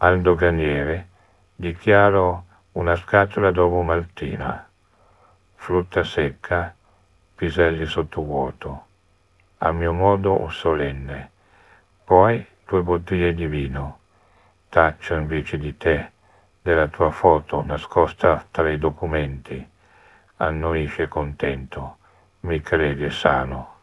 al doganiere, dichiaro una scatola d'oro maltina, frutta secca, piselli sottovuoto, a mio modo solenne, poi due bottiglie di vino. Taccio invece di te, della tua foto nascosta tra i documenti. Annoisce contento, mi crede sano.